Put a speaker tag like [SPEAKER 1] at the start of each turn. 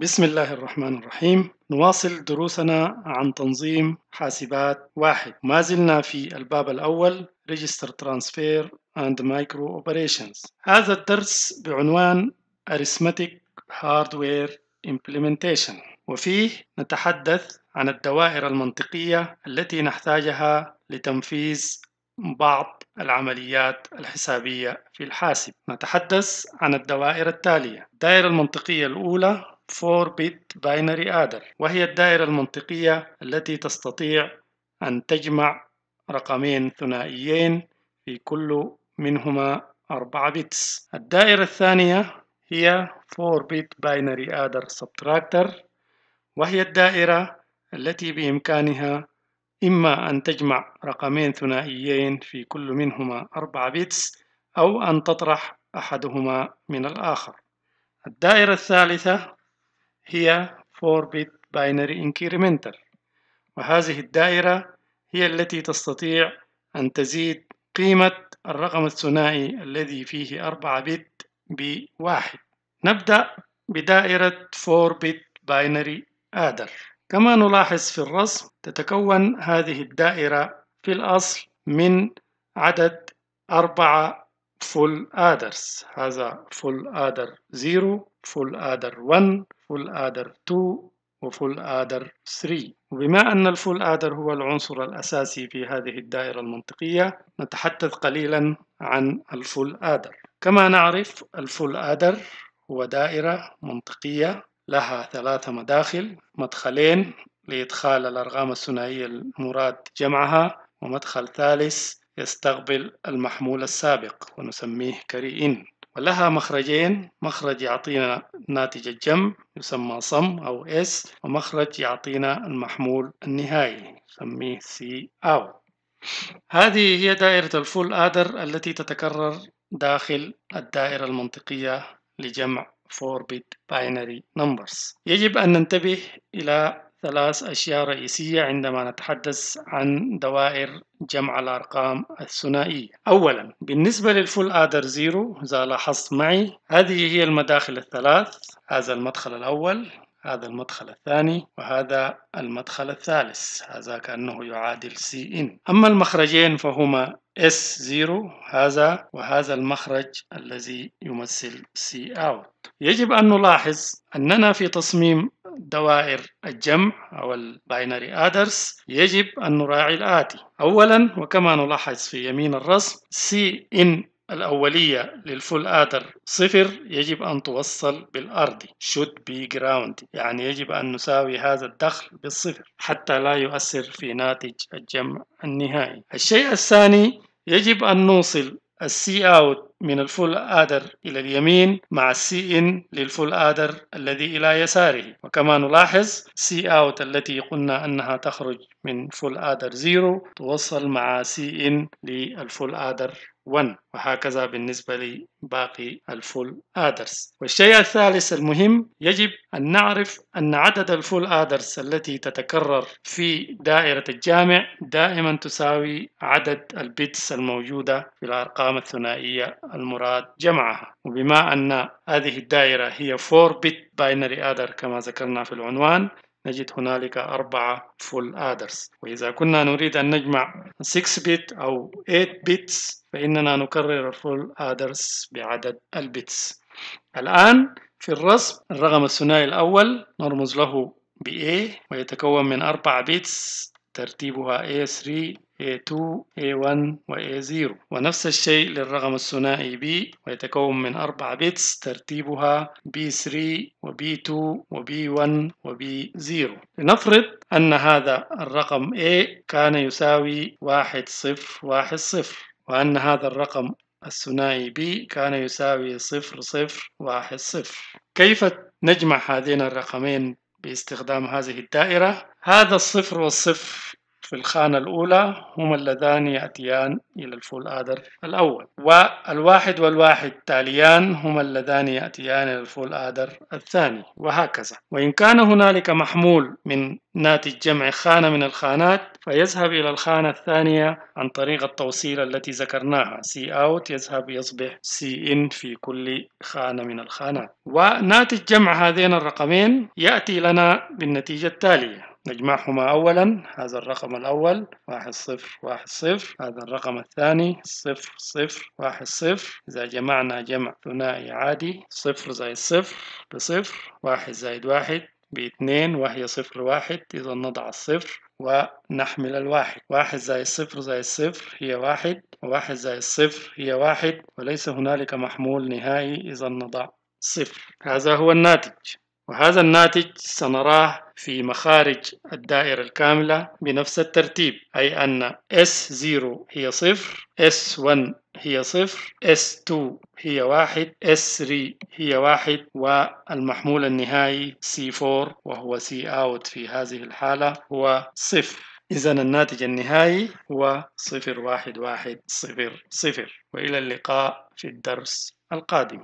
[SPEAKER 1] بسم الله الرحمن الرحيم نواصل دروسنا عن تنظيم حاسبات واحد ما زلنا في الباب الأول Register Transfer and Micro Operations هذا الدرس بعنوان Arithmetic Hardware Implementation وفيه نتحدث عن الدوائر المنطقية التي نحتاجها لتنفيذ بعض العمليات الحسابية في الحاسب نتحدث عن الدوائر التالية الدائرة المنطقية الأولى 4 bit binary adder وهي الدائرة المنطقية التي تستطيع أن تجمع رقمين ثنائيين في كل منهما 4 بتس الدائرة الثانية هي 4 bit binary adder subtractor وهي الدائرة التي بإمكانها إما أن تجمع رقمين ثنائيين في كل منهما 4 بتس أو أن تطرح أحدهما من الآخر الدائرة الثالثة هي 4 bit binary incremental وهذه الدائرة هي التي تستطيع أن تزيد قيمة الرقم الثنائي الذي فيه 4 بت بواحد نبدأ بدائرة 4 bit binary adder كما نلاحظ في الرسم تتكون هذه الدائرة في الأصل من عدد أربعة فول آدرز هذا فول آدر 0 full adder 1 full adder 2 وفول آدر 3 وبما أن الفول آدر هو العنصر الأساسي في هذه الدائرة المنطقية نتحدث قليلا عن الفول آدر كما نعرف الفول آدر هو دائرة منطقية لها ثلاث مداخل مدخلين لإدخال الأرقام الثنائية المراد جمعها ومدخل ثالث يستقبل المحمول السابق ونسميه كريئين لها مخرجين مخرج يعطينا ناتج الجمع يسمى صم أو S ومخرج يعطينا المحمول النهائي نسميه C out هذه هي دائرة الفول آدر التي تتكرر داخل الدائرة المنطقية لجمع 4 bit binary numbers يجب أن ننتبه إلى ثلاث أشياء رئيسية عندما نتحدث عن دوائر جمع الأرقام الثنائية أولا بالنسبة للفول آدر زيرو إذا لاحظت معي هذه هي المداخل الثلاث هذا المدخل الأول هذا المدخل الثاني وهذا المدخل الثالث هذا كأنه يعادل سي إن أما المخرجين فهما S0 هذا وهذا المخرج الذي يمثل C out يجب أن نلاحظ أننا في تصميم دوائر الجمع أو الباينري أدرز يجب أن نراعي الآتي أولا وكما نلاحظ في يمين الرسم C in الأولية للفول آدر صفر يجب أن توصل بالأرضي should be ground يعني يجب أن نساوي هذا الدخل بالصفر حتى لا يؤثر في ناتج الجمع النهائي الشيء الثاني يجب أن نوصل السي اوت من الفول آدر إلى اليمين مع السي إن للفول آدر الذي إلى يساره وكما نلاحظ سي أوت التي قلنا أنها تخرج من فول آدر 0 توصل مع سي إن للفول آدر 1 وهكذا بالنسبة لباقي الفول آدرز والشيء الثالث المهم يجب أن نعرف أن عدد الفول آدرز التي تتكرر في دائرة الجامع دائما تساوي عدد البيتس الموجودة في الأرقام الثنائية المراد جمعها وبما أن هذه الدائرة هي 4 bit binary adder كما ذكرنا في العنوان نجد هنالك أربعة فول آدرز وإذا كنا نريد أن نجمع 6 بت أو 8 بتس فإننا نكرر الفول آدرز بعدد البيتس الآن في الرسم الرقم الثنائي الأول نرمز له ب A ويتكون من أربعة بيتس ترتيبها A3 A2 A1 و A0 ونفس الشيء للرقم الثنائي B ويتكون من أربع بيتس ترتيبها B3 و B2 و B1 و B0 لنفرض أن هذا الرقم A كان يساوي 1 0 1 0 وأن هذا الرقم الثنائي B كان يساوي 0 0 1 0 كيف نجمع هذين الرقمين باستخدام هذه الدائرة؟ هذا الصفر والصفر في الخانة الأولى هما اللذان يأتيان إلى الفول آدر الأول والواحد والواحد تاليان هما اللذان يأتيان إلى الفول آدر الثاني وهكذا وإن كان هنالك محمول من ناتج جمع خانة من الخانات فيذهب إلى الخانة الثانية عن طريق التوصيل التي ذكرناها سي أوت يذهب يصبح سي إن في كل خانة من الخانات وناتج جمع هذين الرقمين يأتي لنا بالنتيجة التالية نجمعهما أولا هذا الرقم الأول واحد صفر واحد صفر هذا الرقم الثاني صفر صفر واحد صفر إذا جمعنا جمع ثنائي عادي صفر زائد صفر بصفر واحد زائد واحد باثنين وهي صفر واحد إذا نضع الصفر ونحمل الواحد واحد زائد صفر زائد صفر هي واحد واحد زائد صفر هي واحد وليس هنالك محمول نهائي إذا نضع صفر هذا هو الناتج وهذا الناتج سنراه في مخارج الدائرة الكاملة بنفس الترتيب أي أن S0 هي صفر S1 هي صفر S2 هي واحد S3 هي واحد والمحمول النهائي C4 وهو C out في هذه الحالة هو صفر إذا الناتج النهائي هو صفر واحد واحد صفر صفر وإلى اللقاء في الدرس القادم